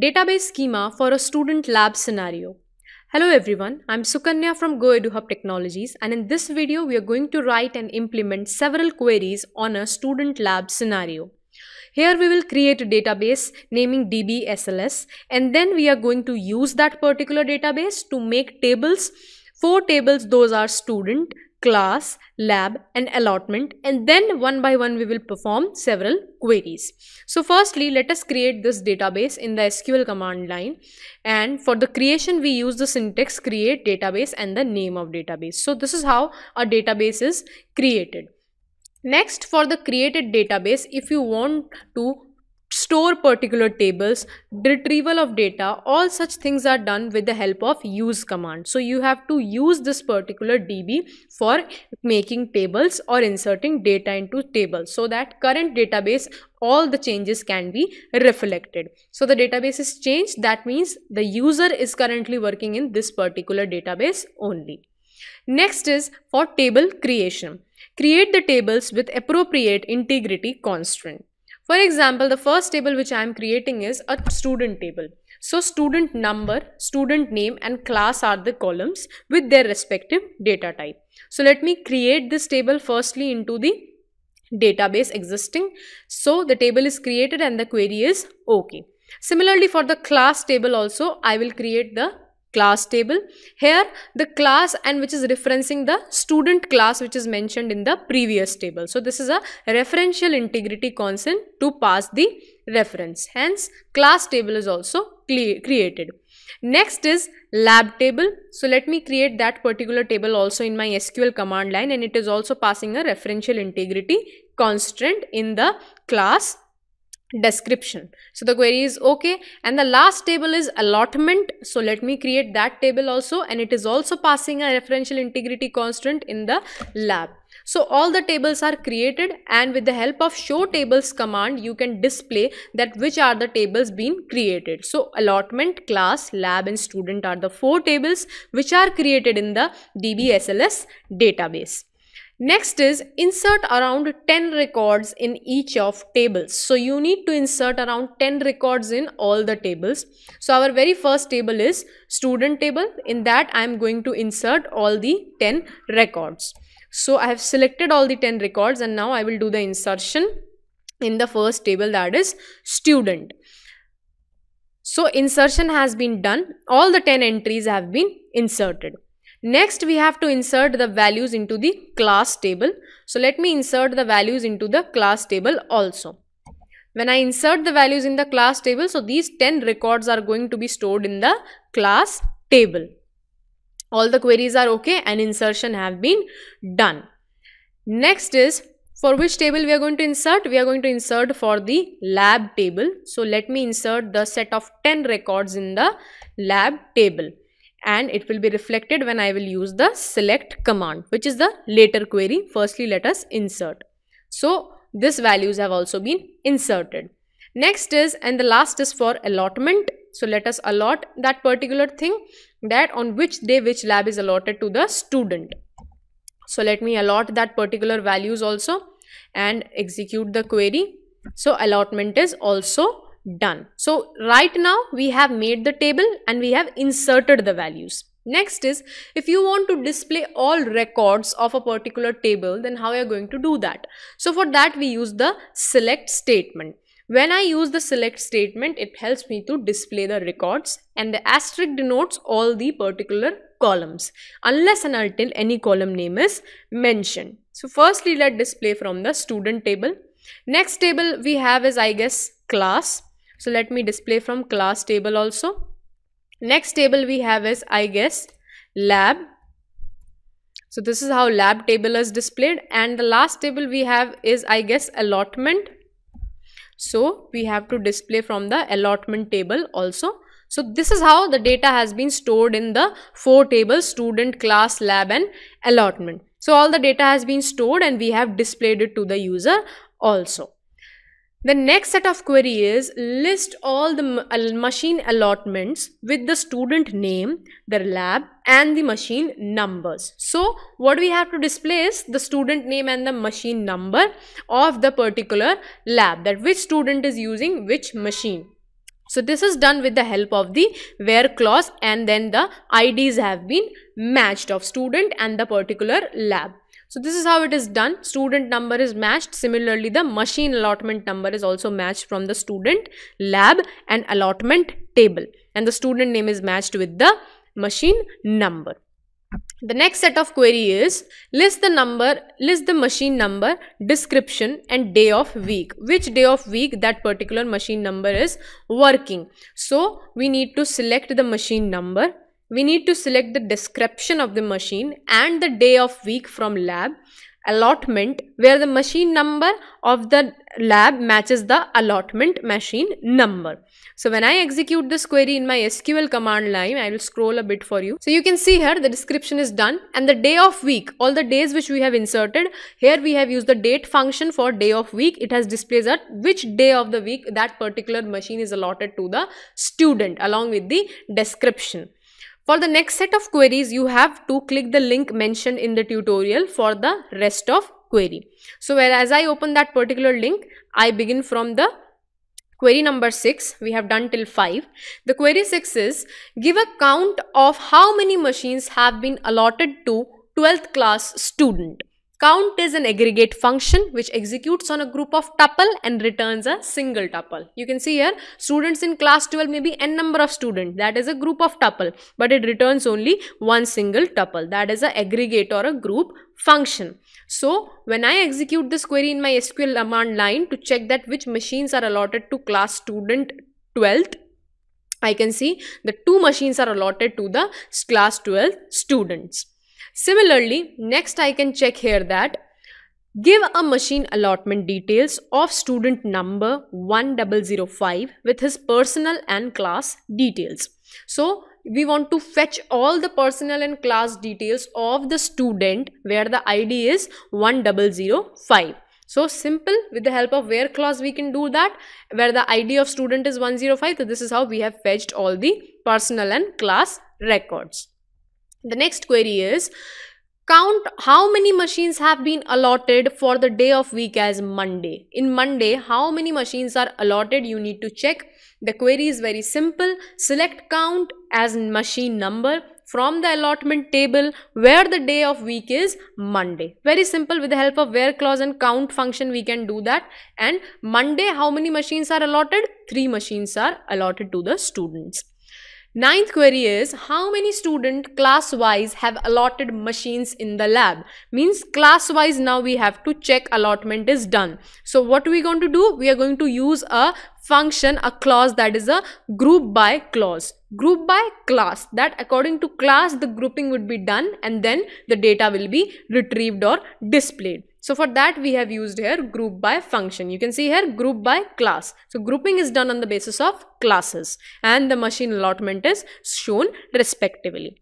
Database schema for a student lab scenario. Hello everyone, I'm Sukanya from GoEduHub Technologies and in this video we are going to write and implement several queries on a student lab scenario. Here we will create a database naming DBSLS and then we are going to use that particular database to make tables. Four tables those are student, class, lab and allotment and then one by one we will perform several queries. So firstly let us create this database in the SQL command line and for the creation we use the syntax create database and the name of database. So this is how a database is created. Next for the created database if you want to store particular tables, retrieval of data, all such things are done with the help of use command. So you have to use this particular DB for making tables or inserting data into tables so that current database all the changes can be reflected. So the database is changed that means the user is currently working in this particular database only. Next is for table creation. Create the tables with appropriate integrity constraint. For example, the first table which I am creating is a student table. So student number, student name and class are the columns with their respective data type. So let me create this table firstly into the database existing. So the table is created and the query is okay. Similarly for the class table also I will create the class table. Here the class and which is referencing the student class which is mentioned in the previous table. So this is a referential integrity constant to pass the reference. Hence class table is also created. Next is lab table. So let me create that particular table also in my SQL command line and it is also passing a referential integrity constant in the class description. So the query is okay. And the last table is allotment. So let me create that table also. And it is also passing a referential integrity constant in the lab. So all the tables are created and with the help of show tables command you can display that which are the tables being created. So allotment, class, lab and student are the four tables which are created in the DBSLS database. Next is insert around 10 records in each of tables. So you need to insert around 10 records in all the tables. So our very first table is student table. In that I am going to insert all the 10 records. So I have selected all the 10 records and now I will do the insertion in the first table that is student. So insertion has been done. All the 10 entries have been inserted. Next, we have to insert the values into the class table. So let me insert the values into the class table also. When I insert the values in the class table, so these 10 records are going to be stored in the class table. All the queries are okay and insertion have been done. Next is for which table we are going to insert? We are going to insert for the lab table. So let me insert the set of 10 records in the lab table and it will be reflected when I will use the select command which is the later query. Firstly, let us insert. So these values have also been inserted. Next is and the last is for allotment. So let us allot that particular thing that on which day which lab is allotted to the student. So let me allot that particular values also and execute the query. So allotment is also done. So right now we have made the table and we have inserted the values. Next is if you want to display all records of a particular table then how are you going to do that? So for that we use the select statement. When I use the select statement it helps me to display the records and the asterisk denotes all the particular columns unless and until any column name is mentioned. So firstly let display from the student table. Next table we have is I guess class so let me display from class table also. Next table we have is, I guess, lab. So this is how lab table is displayed. And the last table we have is, I guess, allotment. So we have to display from the allotment table also. So this is how the data has been stored in the four tables, student, class, lab and allotment. So all the data has been stored and we have displayed it to the user also. The next set of query is list all the machine allotments with the student name, their lab and the machine numbers. So what we have to display is the student name and the machine number of the particular lab that which student is using which machine. So this is done with the help of the where clause and then the IDs have been matched of student and the particular lab. So this is how it is done. Student number is matched. Similarly, the machine allotment number is also matched from the student lab and allotment table. And the student name is matched with the machine number. The next set of query is list the number, list the machine number, description and day of week. Which day of week that particular machine number is working. So we need to select the machine number we need to select the description of the machine and the day of week from lab allotment where the machine number of the lab matches the allotment machine number. So when I execute this query in my SQL command line, I will scroll a bit for you. So you can see here the description is done and the day of week, all the days which we have inserted, here we have used the date function for day of week. It has displays at which day of the week that particular machine is allotted to the student along with the description. For the next set of queries, you have to click the link mentioned in the tutorial for the rest of query. So whereas I open that particular link, I begin from the query number 6 we have done till 5 the query 6 is give a count of how many machines have been allotted to 12th class student Count is an aggregate function which executes on a group of tuple and returns a single tuple. You can see here students in class 12 may be n number of students that is a group of tuple but it returns only one single tuple that is an aggregate or a group function. So when I execute this query in my SQL command line to check that which machines are allotted to class student 12th I can see the two machines are allotted to the class 12 students. Similarly, next I can check here that give a machine allotment details of student number 1005 with his personal and class details. So we want to fetch all the personal and class details of the student where the ID is 1005. So simple with the help of where clause we can do that where the ID of student is 105. So this is how we have fetched all the personal and class records. The next query is count how many machines have been allotted for the day of week as Monday. In Monday, how many machines are allotted? You need to check. The query is very simple. Select count as machine number from the allotment table where the day of week is Monday. Very simple with the help of where clause and count function we can do that. And Monday how many machines are allotted? 3 machines are allotted to the students. Ninth query is how many student class wise have allotted machines in the lab means class wise now we have to check allotment is done. So what are we going to do? We are going to use a function a clause that is a group by clause group by class that according to class the grouping would be done and then the data will be retrieved or displayed. So for that we have used here group by function. You can see here group by class. So grouping is done on the basis of classes and the machine allotment is shown respectively.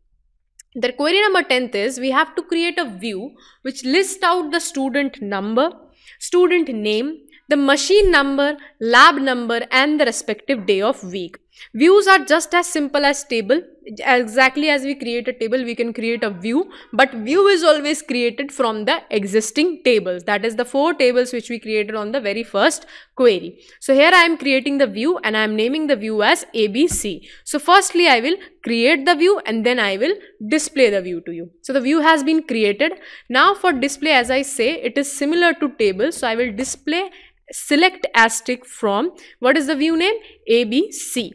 The query number 10th is we have to create a view which lists out the student number, student name, the machine number, lab number and the respective day of week. Views are just as simple as table. Exactly as we create a table, we can create a view. But view is always created from the existing tables. That is the four tables which we created on the very first query. So here I am creating the view and I am naming the view as ABC. So firstly, I will create the view and then I will display the view to you. So the view has been created. Now for display, as I say, it is similar to table. So I will display select asterisk from what is the view name ABC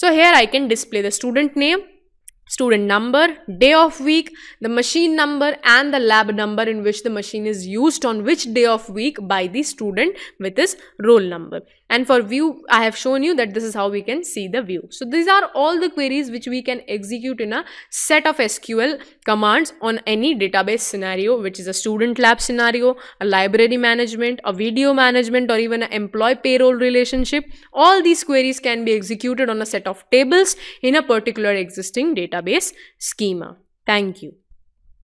so here I can display the student name, student number, day of week, the machine number and the lab number in which the machine is used on which day of week by the student with his roll number and for view I have shown you that this is how we can see the view. So these are all the queries which we can execute in a set of SQL commands on any database scenario which is a student lab scenario, a library management, a video management or even an employee payroll relationship. All these queries can be executed on a set of tables in a particular existing database schema. Thank you.